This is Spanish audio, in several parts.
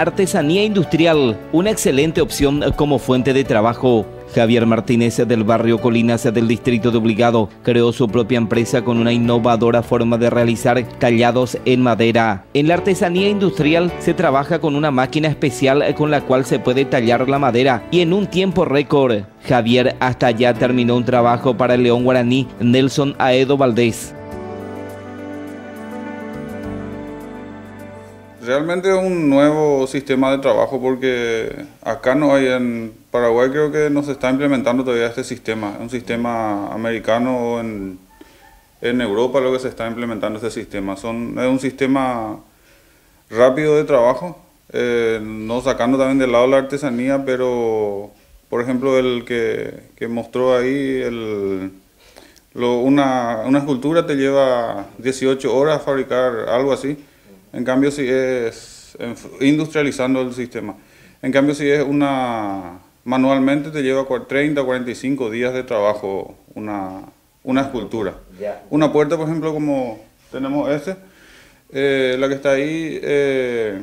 artesanía industrial, una excelente opción como fuente de trabajo. Javier Martínez del barrio Colinas del distrito de Obligado creó su propia empresa con una innovadora forma de realizar tallados en madera. En la artesanía industrial se trabaja con una máquina especial con la cual se puede tallar la madera y en un tiempo récord. Javier hasta ya terminó un trabajo para el León Guaraní Nelson Aedo Valdés. Realmente es un nuevo sistema de trabajo porque acá no hay, en Paraguay creo que no se está implementando todavía este sistema, Es un sistema americano o en, Europa lo que se está implementando este sistema. Son, es un sistema rápido de trabajo, eh, no sacando también del lado la artesanía, pero por ejemplo el que, mostró ahí, el, una, una escultura te lleva 18 horas a fabricar algo así en cambio, si es industrializando el sistema. En cambio, si es una... Manualmente te lleva 30 45 días de trabajo una, escultura. Una puerta, por ejemplo, como tenemos este, eh, la que está ahí eh,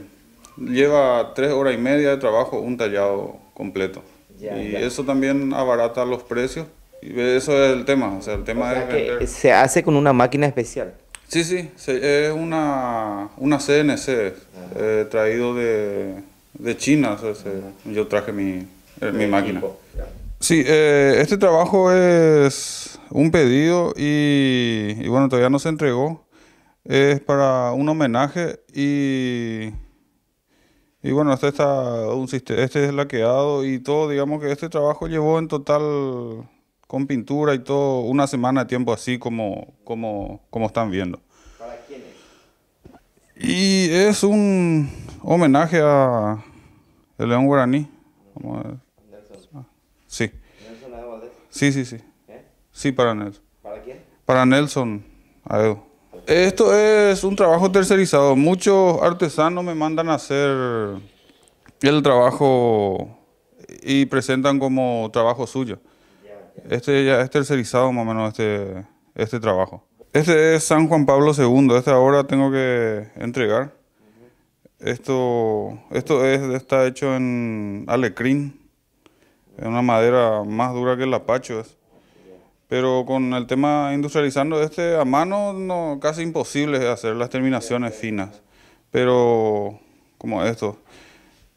lleva tres horas y media de trabajo un tallado completo. y eso también abarata los precios. Y eso es el tema. O sea, el tema es que se hace con una máquina especial. Sí, sí, es una, una CNC eh, traído de, de China. yo traje mi, eh, máquina. Sí, eh, este trabajo es un pedido y, bueno, todavía no se entregó. Es para un homenaje y, y bueno, este, está un, este es laqueado y todo. Digamos que este trabajo llevó en total con pintura y todo, una semana de tiempo así como, como, están viendo. ¿Para quién es? Y es un homenaje a el León Guaraní. Nelson. Ah, ¿eh? Sí. Sí, sí, sí. ¿Eh? Sí, para Nelson. ¿Para quién? Para Nelson Aedo. Esto es un trabajo tercerizado. Muchos artesanos me mandan a hacer el trabajo y presentan como trabajo suyo. Este ya es tercerizado más o menos este, este trabajo. Este es San Juan Pablo II, esta ahora tengo que entregar. Esto, esto es, está hecho en alecrín, es una madera más dura que el apacho. Es. Pues. Pero con el tema industrializando este a mano, no, casi imposible hacer las terminaciones finas. Pero, como esto.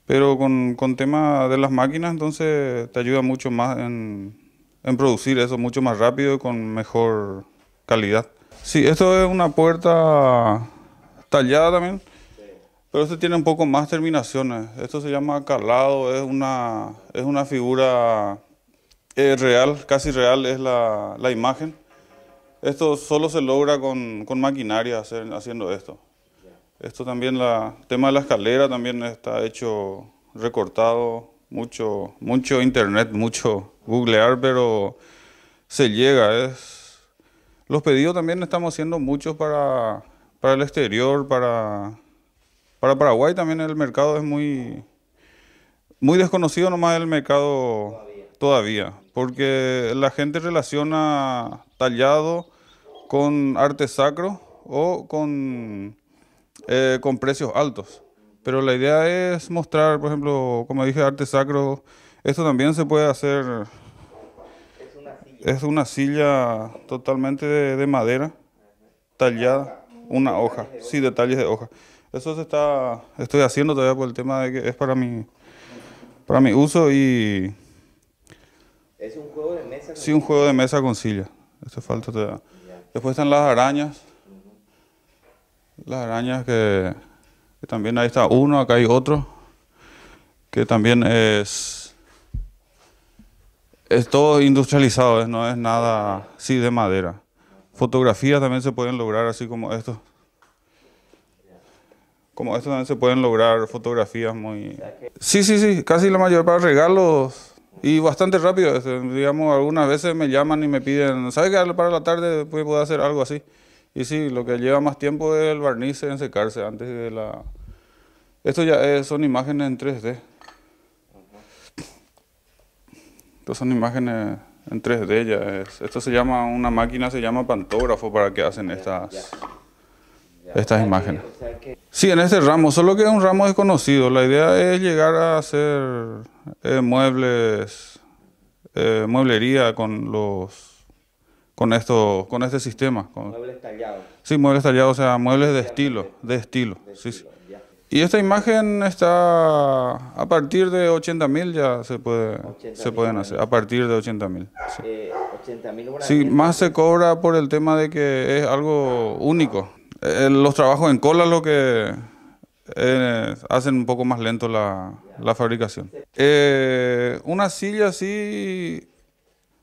Pero con, con tema de las máquinas, entonces te ayuda mucho más en, en producir eso mucho más rápido y con mejor calidad. Sí, esto es una puerta tallada también, pero este tiene un poco más terminaciones. Esto se llama calado, es una, es una figura eh, real, casi real es la, imagen. Esto solo se logra con, maquinaria haciendo esto. Esto también, el tema de la escalera también está hecho recortado, mucho, mucho internet, mucho googlear, pero se llega. Los pedidos también estamos haciendo muchos para, el exterior, para, para Paraguay también el mercado es muy, muy desconocido nomás el mercado todavía, porque la gente relaciona tallado con arte sacro o con, eh, con precios altos. Pero la idea es mostrar, por ejemplo, como dije, arte sacro esto también se puede hacer. Es una silla, totalmente de, madera, tallada, una hoja, sí, detalles de hoja. Eso se está, estoy haciendo todavía por el tema de que es para mi, para mi uso y. Es un juego de mesa. Con sí, un juego de mesa con silla. falta Después están las arañas. Las arañas que, que también ahí está uno, acá hay otro, que también es es todo industrializado, ¿eh? no es nada sí de madera. Fotografías también se pueden lograr así como esto. Como esto también se pueden lograr fotografías muy... Sí, sí, sí, casi la mayor para regalos y bastante rápido. Este, digamos, algunas veces me llaman y me piden, ¿sabes qué? Para la tarde puedo hacer algo así. Y sí, lo que lleva más tiempo es el barniz en secarse antes de la... Esto ya son imágenes en 3D. Estas son imágenes en tres de ellas, Esto se llama, una máquina se llama pantógrafo para que hacen estas, estas imágenes. Sí, en este ramo, solo que es un ramo desconocido. La idea es llegar a hacer eh, muebles, eh, mueblería con los con esto, con este sistema. muebles tallados. Sí, muebles tallados, o sea, muebles de estilo, de estilo. sí. Y esta imagen está a partir de 80.000 ya se puede se pueden hacer a partir de 80.000. Sí. Eh, sí, más se cobra por el tema de que es algo único. Eh, los trabajos en cola lo que eh, hacen un poco más lento la, la fabricación. una silla así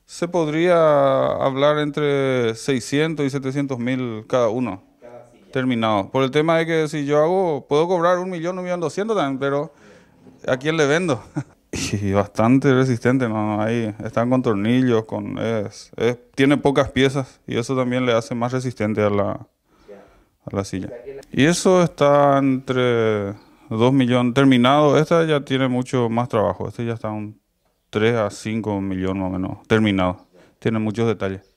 se podría hablar entre 600 y 700.000 cada uno terminado. Por el tema de que si yo hago, puedo cobrar un millón, un millón doscientos también, pero ¿a quién le vendo? y bastante resistente, ¿no? Ahí están con tornillos, con es, tiene pocas piezas y eso también le hace más resistente a la, a la silla. Y eso está entre 2 millones terminado. Esta ya tiene mucho más trabajo. Este ya está un 3 a 5 millones más o menos terminado. Tiene muchos detalles.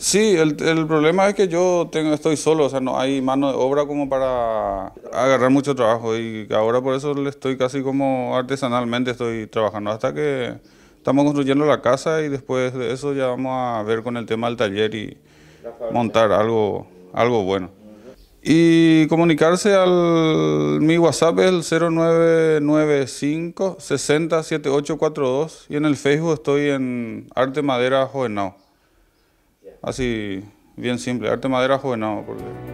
Sí, el, el, problema es que yo tengo, estoy solo, o sea, no hay mano de obra como para agarrar mucho trabajo y ahora por eso le estoy casi como artesanalmente estoy trabajando hasta que estamos construyendo la casa y después de eso ya vamos a ver con el tema del taller y montar algo, algo bueno. Y comunicarse al mi WhatsApp es el 0995 607842 y en el Facebook estoy en Arte Madera Jovenao. Así, bien simple, arte madera jovenado. Porque...